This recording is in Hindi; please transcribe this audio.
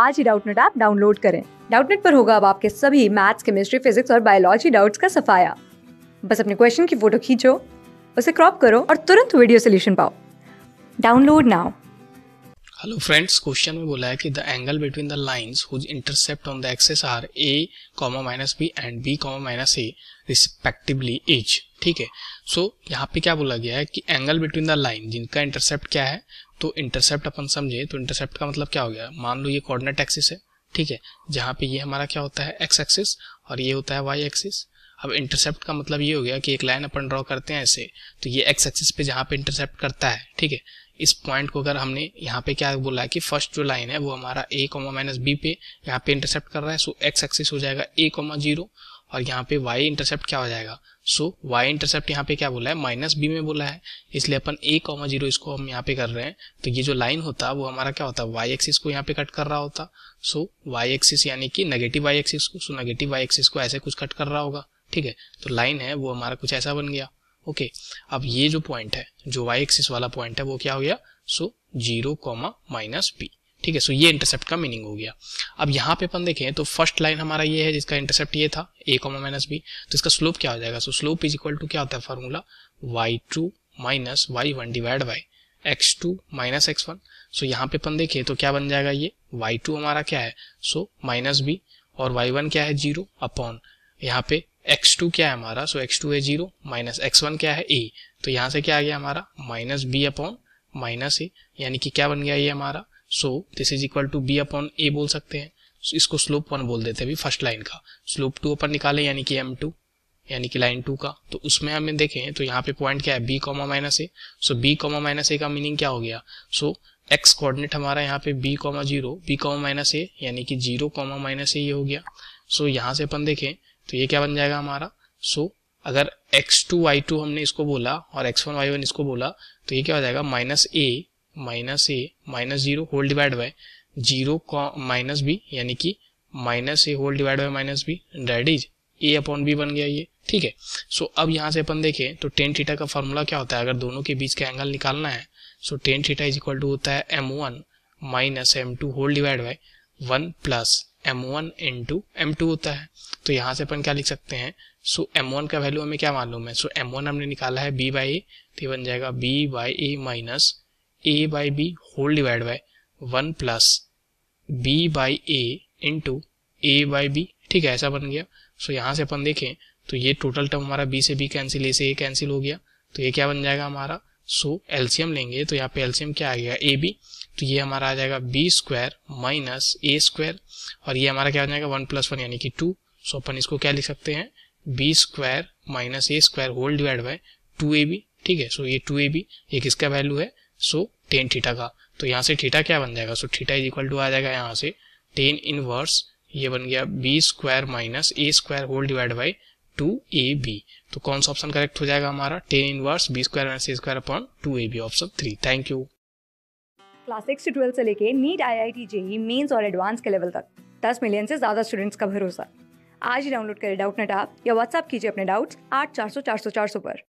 आज ही डाउटनेट ऐप डाउनलोड करें डाउटनेट पर होगा अब आपके सभी मैथ्स केमिस्ट्री फिजिक्स और बायोलॉजी डाउट्स का सफाया बस अपने क्वेश्चन की फोटो खींचो उसे क्रॉप करो और तुरंत वीडियो सोल्यूशन पाओ download now hello friends question में बोला है कि the angle between the lines whose intercept on the axes are A comma minus B and B comma minus A respectively एच ठीक है सो so, यहाँ पे क्या बोला गया है कि एंगल बिटवीन द लाइन जिनका इंटरसेप्ट क्या है तो इंटरसेप्ट अपन समझे तो इंटरसेप्ट का मतलब क्या हो गया मान लो ये कोऑर्डिनेट एक्सिस है ठीक है जहाँ पे ये हमारा क्या होता है एक्स एक्सिस और ये होता है वाई एक्सिस अब इंटरसेप्ट का मतलब ये हो गया कि एक लाइन अपन ड्रॉ करते हैं ऐसे तो ये एक्स एक्सिस पे जहाँ पे इंटरसेप्ट करता है ठीक है इस पॉइंट को अगर हमने यहाँ पे क्या बोला है कि फर्स्ट जो लाइन है वो हमारा ए कॉमा माइनस बी पे यहाँ पे इंटरसेप्ट कर रहा है सो एक्स एक्सिस हो जाएगा ए कॉमा जीरो और यहाँ पे y इंटरसेप्ट क्या हो जाएगा सो so, y इंटरसेप्ट यहाँ पे क्या बोला है माइनस बी में बोला है इसलिए अपन ए कॉमा जीरो इसको हम यहाँ पे कर रहे हैं तो ये जो लाइन होता वो हमारा क्या होता है वाई एक्सिस को यहाँ पे कट कर रहा होता सो so, y एक्सिस यानी कि नेगेटिव y एक्सिस को सो नेगेटिव y एक्सिस को ऐसे कुछ कट कर रहा होगा ठीक है तो लाइन है वो हमारा कुछ ऐसा बन गया ओके okay, अब ये जो पॉइंट है जो वाई एक्सिस वाला पॉइंट है वो क्या हो गया so zero comma minus B ठीक है सो ये इंटरसेप्ट का मीनिंग हो गया अब यहाँ पे अपन देखें तो फर्स्ट लाइन हमारा ये है जिसका इंटरसेप्ट ये था ए कॉमा माइनस बी तो इसका स्लोप क्या हो जाएगा so slope is equal to क्या होता है formula Y two minus Y one divide by X two minus X one so यहाँ पे अपन देखें तो क्या बन जाएगा ये वाई टू हमारा क्या है सो माइनस बी और वाई वन क्या है जीरो अपॉन यहाँ पे एक्स टू क्या है हमारा सो एक्स टू है जीरो माइनस एक्स वन क्या है ए तो यहाँ से क्या आ गया हमारा minus B upon minus A यानी कि क्या बन गया ये हमारा so this is equal to B upon A बोल सकते हैं so, इसको स्लोप वन बोल देते हैं फर्स्ट लाइन का स्लोप टू अपन निकाले यानी कि एम टू यानी कि लाइन टू का तो उसमें हमें देखें तो यहाँ पे पॉइंट क्या है B comma minus A so B comma minus A का मीनिंग क्या हो गया सो एक्स कोऑर्डिनेट हमारा यहाँ पे B comma zero B comma minus A यानी कि जीरो कॉमा माइनस ए ये हो गया सो so, यहाँ से अपन देखें तो ये क्या बन जाएगा हमारा सो so, अगर x2 y2 हमने इसको बोला और x1 y1 इसको बोला तो ये क्या हो जाएगा minus A minus A minus zero whole divide by zero minus B यानी कि minus A whole divide by minus B that is A upon B बन गया ये ठीक है सो so, अब यहाँ से अपन देखें तो टेन थीटा का फॉर्मूला क्या होता है अगर दोनों के बीच का एंगल निकालना है so tan theta is equal to होता है M one minus M two whole divide by one plus M one into M two होता है तो यहाँ से अपन क्या लिख सकते हैं सो एम वन का वैल्यू हमें क्या मालूम है सो एम वन हमने निकाला है बी बाई ए तो बन जाएगा B by A minus A by B whole divide by one plus B by A into A by B ठीक है ऐसा बन गया सो यहां यहाँ से अपन देखें तो ये टोटल टर्म हमारा बी से बी कैंसिल ए से ए कैंसिल हो गया तो ये क्या बन जाएगा हमारा सो एल्सियम एलसीएम लेंगे तो यहाँ पे एलसीएम क्या आ गया ए बी तो ये हमारा आ जाएगा B square minus A square और ये हमारा क्या हो जाएगा वन प्लस वन यानी कि टू सो अपन इसको क्या लिख सकते हैं B square minus A square whole divide by two A B ठीक है सो ये टू ए बी ये किसका वैल्यू है सो टेन थीटा का तो यहाँ से थीटा क्या बन जाएगा so theta is equal to आ जाएगा यहाँ से टेन इन ये बन गया B square minus A square whole divide by two A B तो कौन सा ऑप्शन करेक्ट हो जाएगा हमारा tan inverse B square minus A square upon two A B option three thank you class six से ट्वेल्थ से लेके NEET I I T JEE mains और एडवांस के लेवल तक दस मिलियन से ज्यादा स्टूडेंट्स का भरोसा आज ही डाउनलोड करें डाउट नेट आप या व्हाट्सअप कीजिए अपने डाउट्स आठ चार सौ चार सौ चार सौ पर